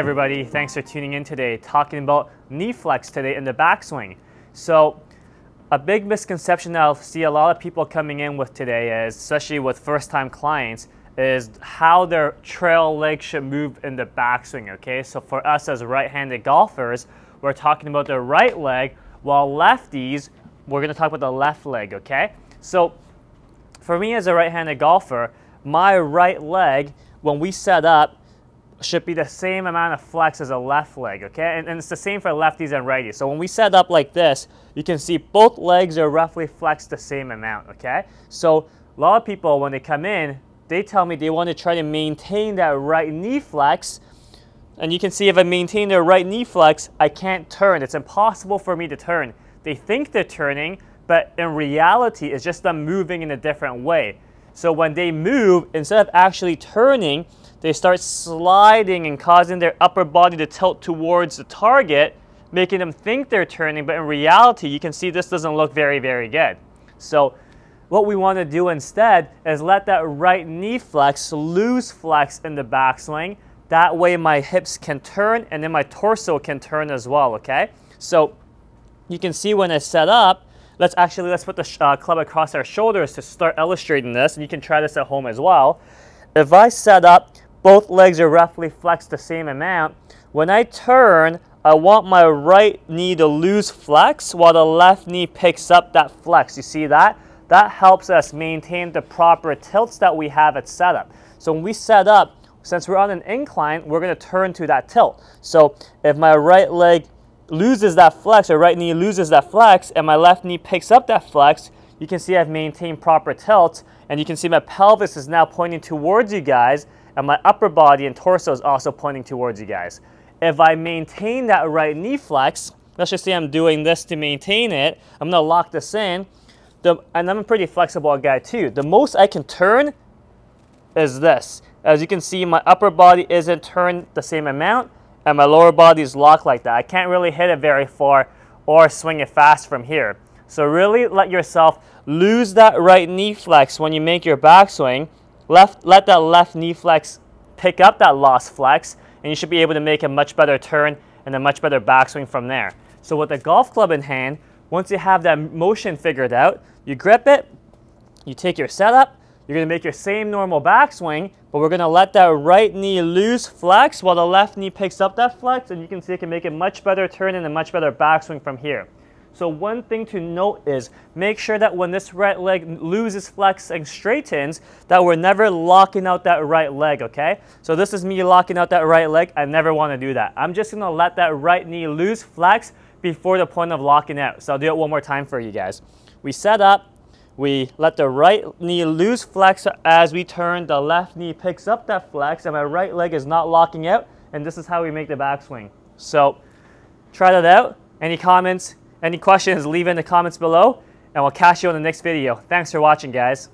everybody, thanks for tuning in today. Talking about knee flex today in the backswing. So, a big misconception that I see a lot of people coming in with today, is, especially with first time clients, is how their trail leg should move in the backswing. Okay, so for us as right handed golfers, we're talking about the right leg, while lefties, we're gonna talk about the left leg. Okay, so for me as a right handed golfer, my right leg, when we set up, should be the same amount of flex as a left leg, okay? And, and, it's the same for lefties and righties. So when we set up like this, you can see both legs are roughly flexed the same amount, okay? So a lot of people, when they come in, they tell me they want to try to maintain that right knee flex. And you can see if I maintain their right knee flex, I can't turn. It's impossible for me to turn. They think they're turning, but in reality, it's just them moving in a different way. So when they move, instead of actually turning, they start sliding and causing their upper body to tilt towards the target, making them think they're turning, but in reality, you can see this doesn't look very, very good. So what we want to do instead is let that right knee flex, loose flex in the back That way my hips can turn and then my torso can turn as well, okay? So you can see when I set up, let's actually, let's put the uh, club across our shoulders to start illustrating this, and you can try this at home as well. If I set up both legs are roughly flexed the same amount. When I turn, I want my right knee to lose flex while the left knee picks up that flex. You see that? That helps us maintain the proper tilts that we have at setup. So when we set up, since we're on an incline, we're going to turn to that tilt. So if my right leg loses that flex or right knee loses that flex and my left knee picks up that flex, you can see I've maintained proper tilt and you can see my pelvis is now pointing towards you guys and my upper body and torso is also pointing towards you guys. If I maintain that right knee flex, let's just say I'm doing this to maintain it, I'm gonna lock this in, the, and I'm a pretty flexible guy too. The most I can turn is this. As you can see, my upper body isn't turned the same amount, and my lower body is locked like that. I can't really hit it very far or swing it fast from here. So really let yourself lose that right knee flex when you make your backswing, Left, let that left knee flex pick up that lost flex, and you should be able to make a much better turn and a much better backswing from there. So with the golf club in hand, once you have that motion figured out, you grip it, you take your setup, you're gonna make your same normal backswing, but we're gonna let that right knee loose flex while the left knee picks up that flex, and you can see it can make a much better turn and a much better backswing from here. So one thing to note is make sure that when this right leg loses flex and straightens, that we're never locking out that right leg, okay? So this is me locking out that right leg. I never wanna do that. I'm just gonna let that right knee lose flex before the point of locking out. So I'll do it one more time for you guys. We set up, we let the right knee lose flex as we turn, the left knee picks up that flex and my right leg is not locking out and this is how we make the backswing. So try that out. Any comments, any questions, leave in the comments below, and we'll catch you on the next video. Thanks for watching, guys.